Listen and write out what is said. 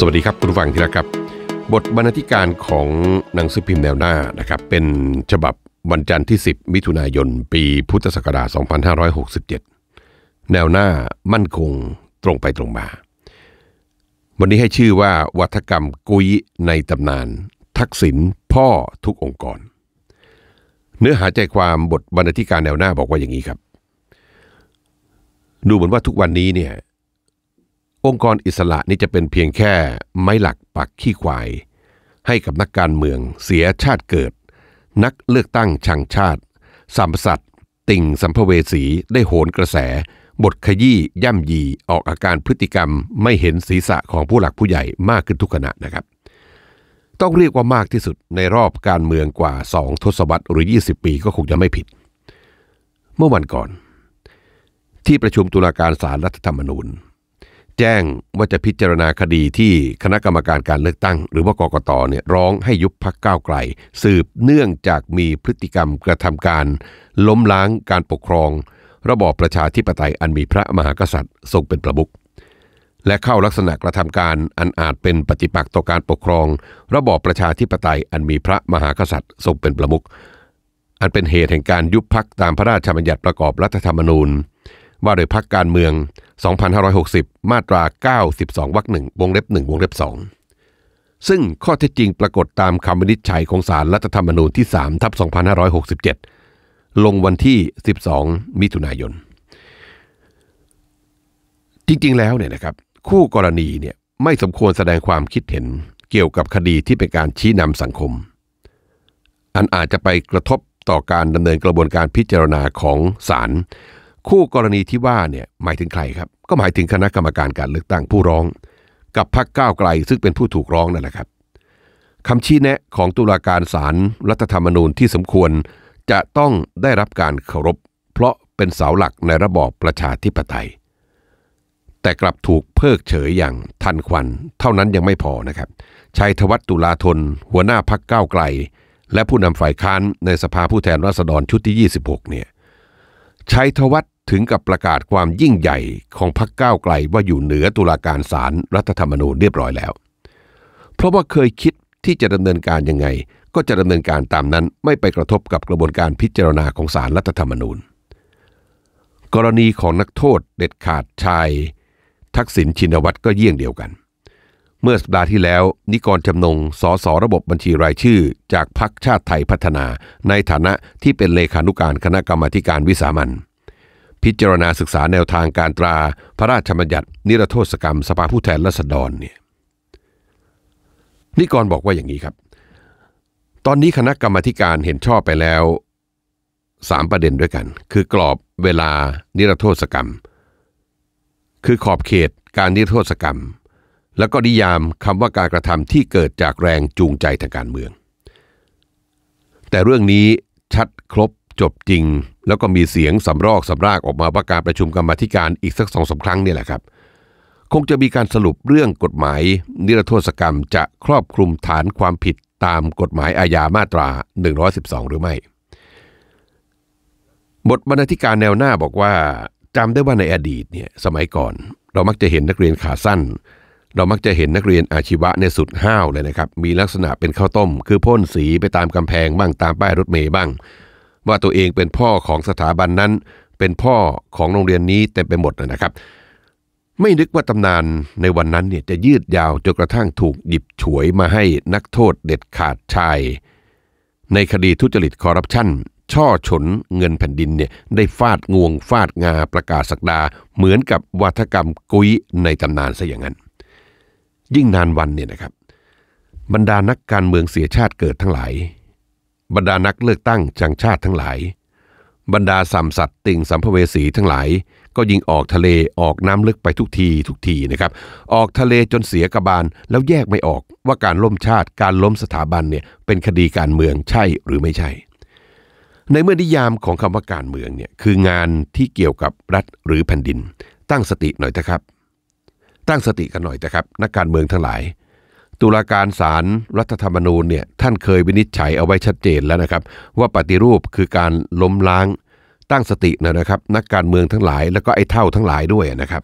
สวัสดีครับคุณฟังที่รักครับบทบรรณาธิการของหนังสือพิมพ์แนวหน้านะครับ เป็นฉบับวันจันทร์ที่ 10 มิถุนายน ปีพุทธศักราช2567 แนวหน้ามั่นคงตรงไปตรงมา วันนี้ให้ชื่อว่าวัฒกรรมกุยในตำนาน ทักษิณพ่อทุกองค์กร เนื้อหาใจความบทบรรณาธิการแนวหน้าบอกว่าอย่างนี้ครับ ดูเหมือนว่าทุกวันนี้เนี่ยองค์กรอิสระนี่จะเป็นเพียงแค่ ไม้หลักปักขี้ควาย ให้กับนักการเมืองเสียชาติเกิด นักเลือกตั้งชังชาติสามสัตว์ติ่งสัมภเวสี ได้โหนกระแส บทขยี้ย่ำยีออกอาการพฤติกรรมไม่เห็นศีรษะของผู้หลักผู้ใหญ่มากขึ้นทุกขณะนะครับ ต้องเรียกว่ามากที่สุดในรอบการเมืองกว่าสองทศวรรษหรือ 20 ปีก็คงจะไม่ผิด เมื่อวันก่อน ที่ประชุมตุลาการศาลรัฐธรรมนูญแจ้งว่าจะพิจารณาคดีที่คณะกรรมการการเลือกตั้ง หรือว่ากกตเนี่ยร้องให้ยุบพักก้าวไกลสืบเนื่องจากมีพฤติกรรมกระทำการ ล้มล้างการปกครอง ระบอบประชาธิปไตยอันมีพระมหากษัตริย์ทรงเป็นประมุขและเข้าลักษณะกระทำการอันอาจเป็นปฏิปักษ์ต่อการปกครอง ระบอบประชาธิปไตยอันมีพระมหากษัตริย์ทรงเป็นประมุขอันเป็นเหตุแห่งการยุบพักตามพระราชบัญญัติประกอบรัฐธรรมนูญว่าโดยพักการเมือง 2560 มาตรา 92วรรคหนึ่งวงเล็บ 1 วงเล็บ 2 ซึ่งข้อเท็จจริงปรากฏตามคำวินิจฉัยของศาลรรัฐธรรมนูญที่3ทับ 2567 ลงวันที่ 12 มิถุนายน จริงๆ แล้วเนี่ยนะครับคู่กรณีเนี่ยไม่สมควรแสดงความคิดเห็นเกี่ยวกับคดีที่เป็นการชี้นำสังคม อันอาจจะไปกระทบต่อการดำเนินกระบวนการพิจารณาของศาลคู่กรณีที่ว่าเนี่ยหมายถึงใครครับ ก็หมายถึงคณะกรรมการการเลือกตั้งผู้ร้อง กับพรรคก้าวไกล ซึ่งเป็นผู้ถูกร้องนั่นแหละครับคำชี้แนะของตุลาการศาลรรัฐธรรมนูญที่สมควรจะต้องได้รับการเคารพ เพราะเป็นเสาหลักในระบอบประชาธิปไตย แต่กลับถูกเพิกเฉยอย่างทันควัน เท่านั้นยังไม่พอนะครับชัยธวัฒตุลาธนหัวหน้าพักก้าวไกลและผู้นำฝ่ายค้านในสภาผู้แทนราษฎรชุดที่ 26เนี่ยชัยธวัฒถึงกับประกาศความยิ่งใหญ่ ของพรรคก้าวไกลว่าอยู่เหนือตุลาการศาลรรัฐธรรมนูญเรียบร้อยแล้ว เพราะว่าเคยคิดที่จะดำเนินการยังไงก็จะดำเนินการตามนั้น ไม่ไปกระทบกับกระบวนการพิจารณาของศาลรรัฐธรรมนูญ กรณีของนักโทษเด็ดขาดชายทักษิณชินวัตรก็เยี่ยงเดียวกัน เมื่อสัปดาห์ที่แล้ว นิกรจำนงสอสระบบบัญชีรายชื่อ จากพรรคชาติไทยพัฒนาในฐานะที่เป็นเลขานุการคณะกรรมาการวิสามันพิจารณาศึกษาแนวทางการตราพระราชบัญญัติ นิรโทษกรรม สภาผู้แทนราษฎรเนี่ยนิกรบอกว่าอย่างนี้ครับ ตอนนี้คณะกรรมการเห็นชอบไปแล้ว 3 ประเด็นด้วยกัน คือกรอบเวลานิรโทษกรรม คือขอบเขตการนิรโทษกรรม แล้วก็นิยามคำว่าการกระทำที่เกิดจากแรงจูงใจทางการเมือง แต่เรื่องนี้ชัดครบจบจริงแล้วก็มีเสียงสำรอกสำรากออกมาว่าการประชุมกรรมธิการอีกสักสองสาครั้งนี่แหละครับ คงจะมีการสรุปเรื่องกฎหมาย นิรโทษกรรมจะครอบคลุมฐานความผิดตามกฎหมายอาญามาตรา 112 หรือไม่ บทบรรณาธิการแนวหน้าบอกว่าจำได้ว่าในอดีตเนี่ยสมัยก่อน เรามักจะเห็นนักเรียนขาสั้น เรามักจะเห็นนักเรียนอาชีวะในสุดห้าวเลยนะครับมีลักษณะเป็นข้าวต้ม คือพ่นสีไปตามกำแพงบ้างตามป้ายรถเมย์บ้างว่าตัวเองเป็นพ่อของสถาบันนั้นเป็นพ่อของโรงเรียนนี้เต็มไปหมดนะครับ ไม่นึกว่าตำนานในวันนั้นเนี่ยจะยืดยาวจนกระทั่งถูกหยิบฉวยมาให้นักโทษเด็ดขาดชาย ในคดีทุจริตคอร์รัปชันช่อฉนเงินแผ่นดินเนี่ยได้ฟาดงวงฟาดงาประกาศสักดาเหมือนกับวัฒกรรมกุ้ยในตำนานซะอย่างนั้น ยิ่งนานวันเนี่ยนะครับ บรรดานักการเมืองเสียชาติเกิดทั้งหลายบรรดานักเลือกตั้งจังชาติทั้งหลาย บรรดาสัมสัตติงสัมภเวสีทั้งหลาย ก็ยิงออกทะเลออกน้ำลึกไปทุกที ทุกทีนะครับออกทะเลจนเสียกระบาล แล้วแยกไม่ออกว่าการล่มชาติการล้มสถาบันเนี่ยเป็นคดีการเมืองใช่หรือไม่ใช่ในเมื่อนิยามของคำว่าการเมืองเนี่ยคืองานที่เกี่ยวกับรัฐหรือแผ่นดิน ตั้งสติหน่อยนะครับ ตั้งสติกันหน่อยนะครับ นักการเมืองทั้งหลายตุลาการศาลรรัฐธรรมนูญเนี่ยท่านเคยวินิจฉัยเอาไว้ชัดเจนแล้วนะครับ ว่าปฏิรูปคือการล้มล้างตั้งสตินะครับ นักการเมืองทั้งหลาย แล้วก็ไอ้เท่าทั้งหลายด้วยนะครับ